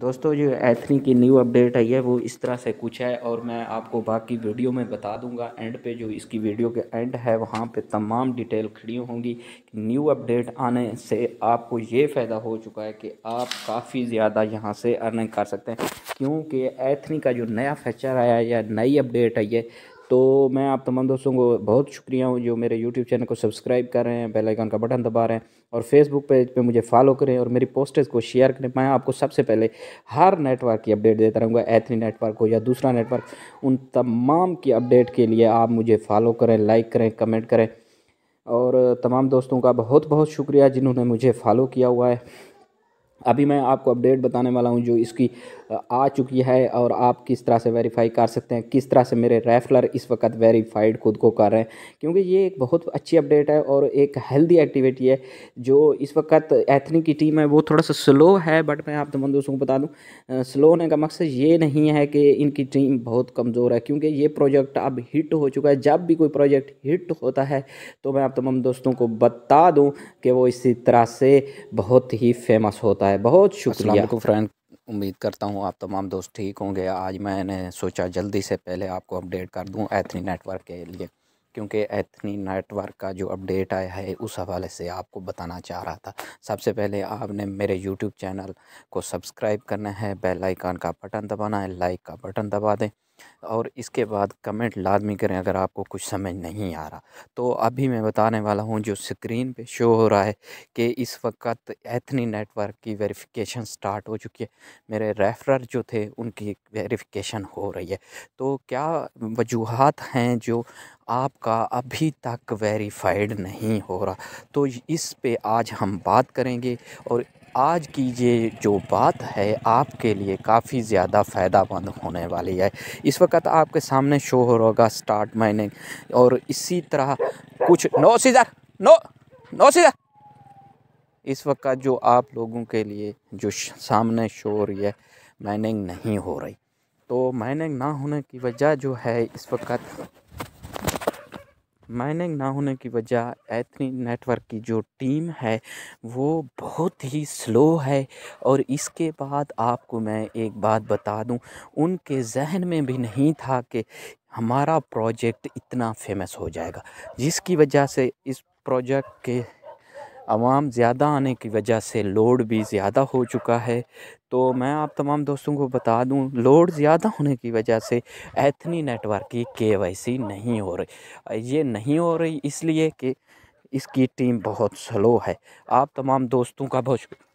दोस्तों जो एथनी की न्यू अपडेट आई है वो इस तरह से कुछ है और मैं आपको बाकी वीडियो में बता दूंगा एंड पे जो इसकी वीडियो के एंड है वहाँ पे तमाम डिटेल खड़ी होंगी न्यू अपडेट आने से आपको ये फ़ायदा हो चुका है कि आप काफ़ी ज़्यादा यहाँ से अर्निंग कर सकते हैं क्योंकि एथनी का जो नया फीचर आया है या नई अपडेट आई है तो मैं आप तमाम दोस्तों को बहुत शुक्रिया हूँ जो मेरे यूट्यूब चैनल को सब्सक्राइब कर रहे हैं बेल आइकन का बटन दबा रहे हैं और फेसबुक पेज पे मुझे फॉलो करें और मेरी पोस्टेज को शेयर करें मैं आपको सबसे पहले हर नेटवर्क की अपडेट देता रहूँगा एथनी नेटवर्क हो या दूसरा नेटवर्क उन तमाम की अपडेट के लिए आप मुझे फॉलो करें लाइक करें कमेंट करें और तमाम दोस्तों का बहुत बहुत शुक्रिया जिन्होंने मुझे फॉलो किया हुआ है अभी मैं आपको अपडेट बताने वाला हूँ जो इसकी आ चुकी है और आप किस तरह से वेरीफाई कर सकते हैं किस तरह से मेरे रेफलर इस वक्त वेरीफाइड खुद को कर रहे हैं क्योंकि ये एक बहुत अच्छी अपडेट है और एक हेल्दी एक्टिविटी है जो इस वक्त एथनी की टीम है वो थोड़ा सा स्लो है बट मैं आप तमाम दोस्तों को बता दूँ स्लो होने का मकसद ये नहीं है कि इनकी टीम बहुत कमज़ोर है क्योंकि ये प्रोजेक्ट अब हिट हो चुका है जब भी कोई प्रोजेक्ट हिट होता है तो मैं आप तमाम दोस्तों को बता दूँ कि वो इसी तरह से बहुत ही फेमस होता है होता है बहुत शुक्रिया फ्रेंड उम्मीद करता हूँ आप तमाम दोस्त ठीक होंगे आज मैंने सोचा जल्दी से पहले आपको अपडेट कर दूँ एथनी नेटवर्क के लिए क्योंकि एथनी नेटवर्क का जो अपडेट आया है उस हवाले से आपको बताना चाह रहा था सबसे पहले आपने मेरे यूट्यूब चैनल को सब्सक्राइब करना है बेल आइकान का बटन दबाना है लाइक का बटन दबा दें और इसके बाद कमेंट लाजमी करें अगर आपको कुछ समझ नहीं आ रहा तो अभी मैं बताने वाला हूँ जो स्क्रीन पे शो हो रहा है कि इस वक्त एथनी नेटवर्क की वेरिफिकेशन स्टार्ट हो चुकी है मेरे रेफरर जो थे उनकी वेरिफिकेशन हो रही है तो क्या वजूहत हैं जो आपका अभी तक वेरीफाइड नहीं हो रहा तो इस पे आज हम बात करेंगे और आज की ये जो बात है आपके लिए काफ़ी ज़्यादा मंद होने वाली है इस वक्त आपके सामने शो हो होगा स्टार्ट माइनिंग और इसी तरह कुछ नो सीधा नो नो सीधा इस वक्त जो आप लोगों के लिए जो सामने शो हो रही है माइनिंग नहीं हो रही तो माइनिंग ना होने की वजह जो है इस वक्त माइनिंग ना होने की वजह एथनी नेटवर्क की जो टीम है वो बहुत ही स्लो है और इसके बाद आपको मैं एक बात बता दूं उनके जहन में भी नहीं था कि हमारा प्रोजेक्ट इतना फेमस हो जाएगा जिसकी वजह से इस प्रोजेक्ट के आवाम ज़्यादा आने की वजह से लोड भी ज़्यादा हो चुका है तो मैं आप तमाम दोस्तों को बता दूं लोड ज़्यादा होने की वजह से एथनी नेटवर्क की के नहीं हो रही ये नहीं हो रही इसलिए कि इसकी टीम बहुत स्लो है आप तमाम दोस्तों का बहुत